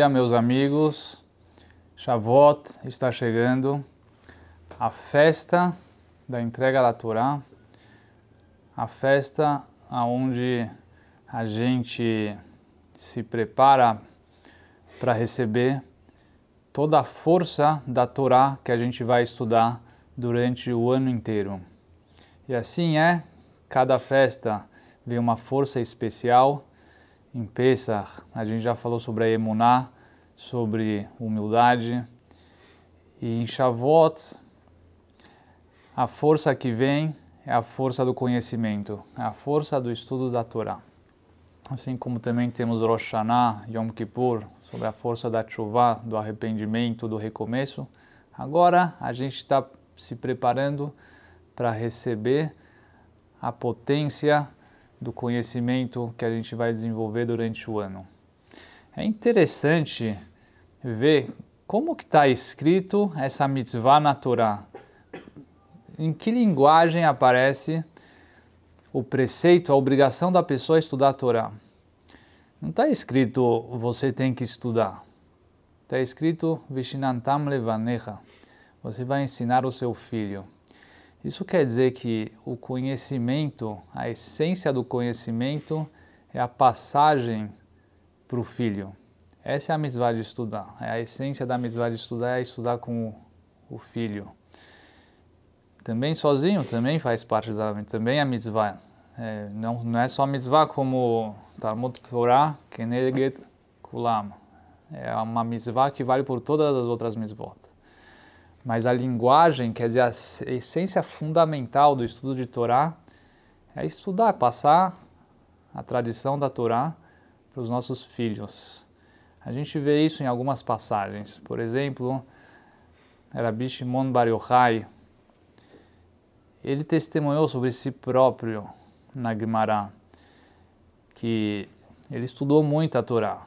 dia, meus amigos. Shavuot está chegando, a festa da entrega da Torá, a festa onde a gente se prepara para receber toda a força da Torá que a gente vai estudar durante o ano inteiro. E assim é, cada festa vem uma força especial em Pesach, a gente já falou sobre a Emuná, sobre humildade. E em Shavuot, a força que vem é a força do conhecimento, é a força do estudo da Torá. Assim como também temos Rosh Hashanah, Yom Kippur, sobre a força da chuva, do arrependimento, do recomeço. Agora a gente está se preparando para receber a potência do conhecimento que a gente vai desenvolver durante o ano. É interessante ver como que está escrito essa mitzvah na Torá. Em que linguagem aparece o preceito, a obrigação da pessoa estudar a Torá? Não está escrito você tem que estudar. Está escrito Vishinantam Levaneha. Você vai ensinar o seu filho. Isso quer dizer que o conhecimento, a essência do conhecimento é a passagem para o filho. Essa é a mitzvah de estudar. É a essência da mitzvah de estudar é estudar com o filho. Também sozinho, também faz parte da também é a mitzvah. É, não, não é só mitzvah como Talmud Torah, Keneget Kulam. É uma mitzvah que vale por todas as outras mitzvotas. Mas a linguagem, quer dizer, a essência fundamental do estudo de Torá é estudar, passar a tradição da Torá para os nossos filhos. A gente vê isso em algumas passagens. Por exemplo, Rabbi Shimon Bar Yochai, ele testemunhou sobre si próprio na Gemara, que ele estudou muito a Torá,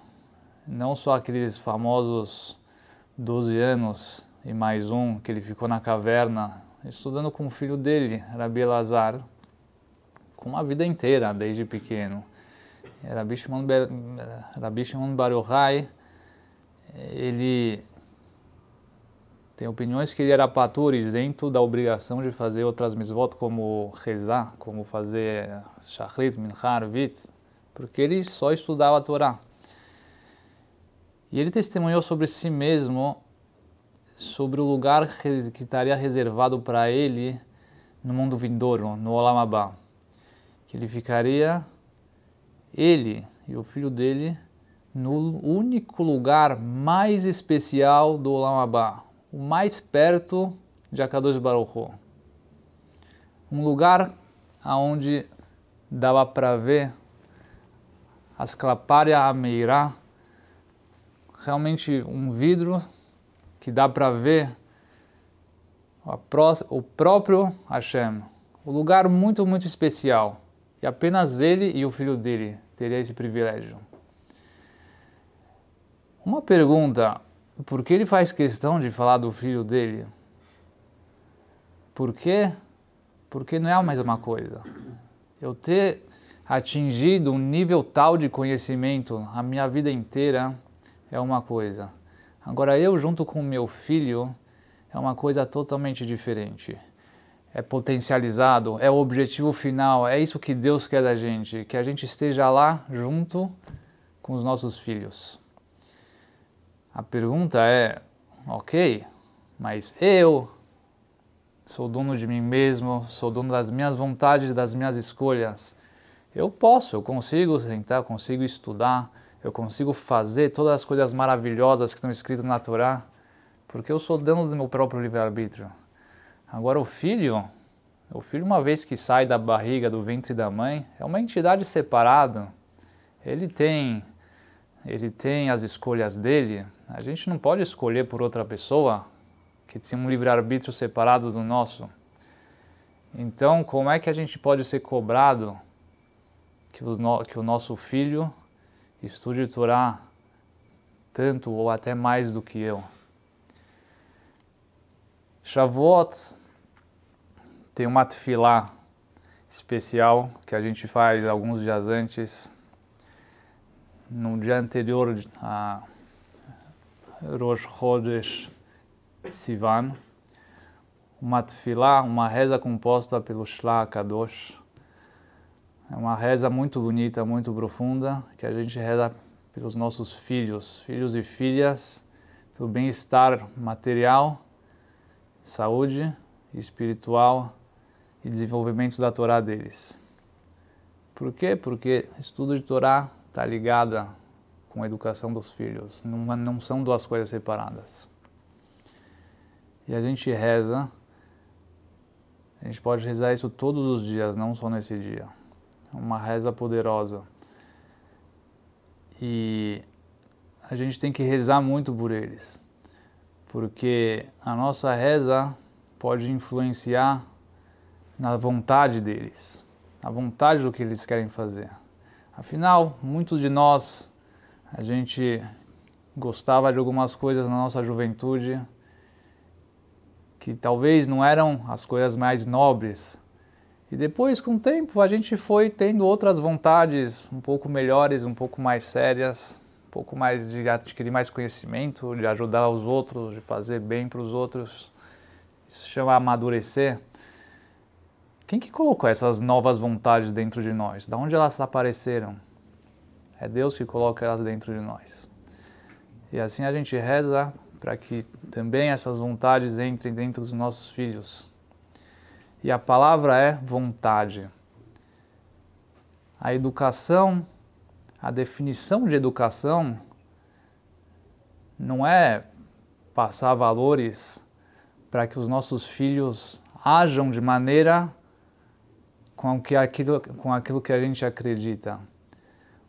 não só aqueles famosos 12 anos e mais um, que ele ficou na caverna estudando com o filho dele, Rabi Lazar, com a vida inteira, desde pequeno. Rabi Shimon, Ber... Bar Yochai, ele tem opiniões que ele era patur, isento da obrigação de fazer outras misvot, como rezar, como fazer shachrit, minhar, vit, porque ele só estudava a Torá. E ele testemunhou sobre si mesmo sobre o lugar que estaria reservado para ele no mundo vindouro, no Olamabá. Que ele ficaria, ele e o filho dele, no único lugar mais especial do Olamabá, o mais perto de Akadosh Baruch Hu. Um lugar aonde dava para ver as Clapária Ameirá, realmente um vidro que dá para ver o próprio Hashem, o lugar muito, muito especial. E apenas ele e o filho dele teria esse privilégio. Uma pergunta, por que ele faz questão de falar do filho dele? Por quê? Porque não é mais uma coisa. Eu ter atingido um nível tal de conhecimento a minha vida inteira é uma coisa. Agora, eu junto com meu filho é uma coisa totalmente diferente. É potencializado, é o objetivo final, é isso que Deus quer da gente, que a gente esteja lá junto com os nossos filhos. A pergunta é: ok, mas eu sou dono de mim mesmo, sou dono das minhas vontades, das minhas escolhas. Eu posso, eu consigo sentar, consigo estudar, eu consigo fazer todas as coisas maravilhosas que estão escritas na Torá, porque eu sou dono do meu próprio livre-arbítrio. Agora o filho, o filho uma vez que sai da barriga, do ventre da mãe, é uma entidade separada. Ele tem ele tem as escolhas dele. A gente não pode escolher por outra pessoa que tem um livre-arbítrio separado do nosso. Então, como é que a gente pode ser cobrado que, no... que o nosso filho estude Torá tanto ou até mais do que eu. Shavuot tem uma tefilá especial que a gente faz alguns dias antes, no dia anterior a Rosh Chodesh Sivan, uma tefilá, uma reza composta pelo Shla Kadosh, é uma reza muito bonita, muito profunda, que a gente reza pelos nossos filhos, filhos e filhas, pelo bem-estar material, saúde espiritual e desenvolvimento da Torá deles. Por quê? Porque estudo de Torá está ligada com a educação dos filhos, não, não são duas coisas separadas. E a gente reza, a gente pode rezar isso todos os dias, não só nesse dia uma reza poderosa. E a gente tem que rezar muito por eles, porque a nossa reza pode influenciar na vontade deles, na vontade do que eles querem fazer. Afinal, muitos de nós, a gente gostava de algumas coisas na nossa juventude que talvez não eram as coisas mais nobres, e depois, com o tempo, a gente foi tendo outras vontades um pouco melhores, um pouco mais sérias, um pouco mais de adquirir mais conhecimento, de ajudar os outros, de fazer bem para os outros. Isso se chama amadurecer. Quem que colocou essas novas vontades dentro de nós? Da onde elas apareceram? É Deus que coloca elas dentro de nós. E assim a gente reza para que também essas vontades entrem dentro dos nossos filhos e a palavra é vontade. A educação, a definição de educação não é passar valores para que os nossos filhos hajam de maneira com, que aquilo, com aquilo que a gente acredita.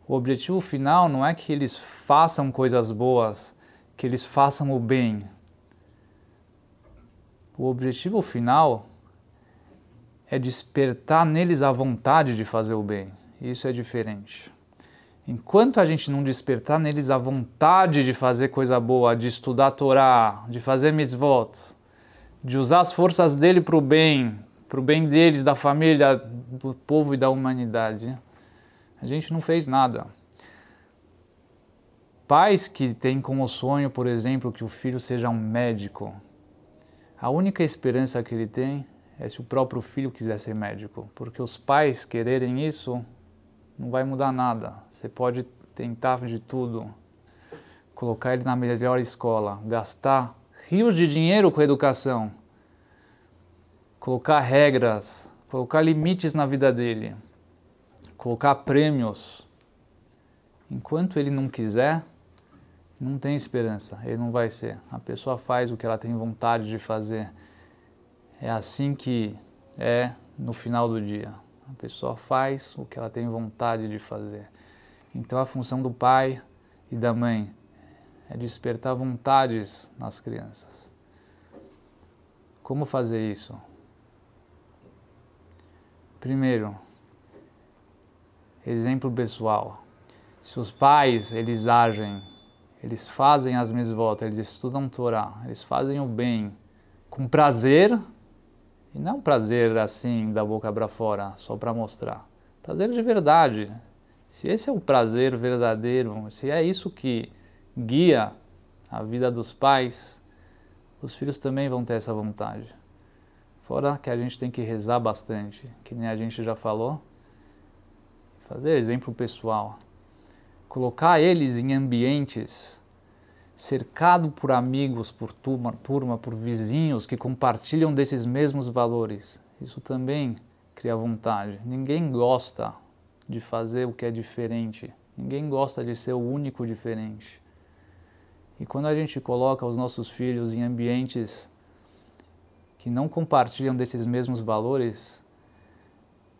O objetivo final não é que eles façam coisas boas, que eles façam o bem. O objetivo final é despertar neles a vontade de fazer o bem. Isso é diferente. Enquanto a gente não despertar neles a vontade de fazer coisa boa, de estudar a Torá, de fazer mitzvot, de usar as forças dele para o bem, para o bem deles, da família, do povo e da humanidade, a gente não fez nada. Pais que têm como sonho, por exemplo, que o filho seja um médico, a única esperança que ele tem é se o próprio filho quiser ser médico, porque os pais quererem isso não vai mudar nada. Você pode tentar de tudo, colocar ele na melhor escola, gastar rios de dinheiro com educação, colocar regras, colocar limites na vida dele, colocar prêmios. Enquanto ele não quiser, não tem esperança, ele não vai ser. A pessoa faz o que ela tem vontade de fazer. É assim que é no final do dia. A pessoa faz o que ela tem vontade de fazer. Então a função do pai e da mãe é despertar vontades nas crianças. Como fazer isso? Primeiro, exemplo pessoal. Se os pais, eles agem, eles fazem as misvotas, eles estudam Torá, eles fazem o bem com prazer, e não é prazer assim, da boca para fora, só para mostrar. Prazer de verdade. Se esse é o prazer verdadeiro, se é isso que guia a vida dos pais, os filhos também vão ter essa vontade. Fora que a gente tem que rezar bastante, que nem a gente já falou. Fazer exemplo pessoal. Colocar eles em ambientes cercado por amigos, por turma, turma, por vizinhos que compartilham desses mesmos valores. Isso também cria vontade. Ninguém gosta de fazer o que é diferente. Ninguém gosta de ser o único diferente. E quando a gente coloca os nossos filhos em ambientes que não compartilham desses mesmos valores,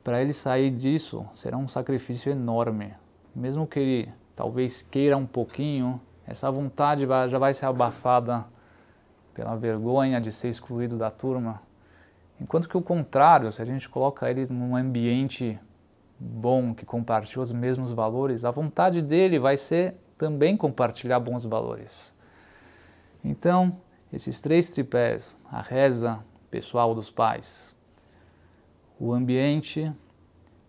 para ele sair disso será um sacrifício enorme. Mesmo que ele talvez queira um pouquinho, essa vontade já vai ser abafada pela vergonha de ser excluído da turma. Enquanto que o contrário, se a gente coloca eles num ambiente bom, que compartilha os mesmos valores, a vontade dele vai ser também compartilhar bons valores. Então, esses três tripés, a reza pessoal dos pais, o ambiente,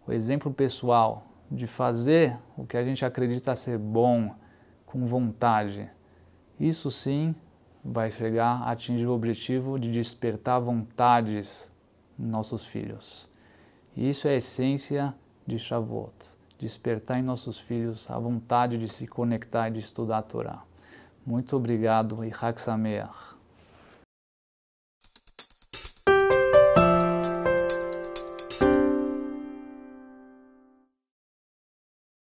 o exemplo pessoal de fazer o que a gente acredita ser bom, com vontade. Isso sim vai chegar a atingir o objetivo de despertar vontades em nossos filhos. E isso é a essência de Shavuot, despertar em nossos filhos a vontade de se conectar e de estudar a Torá. Muito obrigado e Haksameach.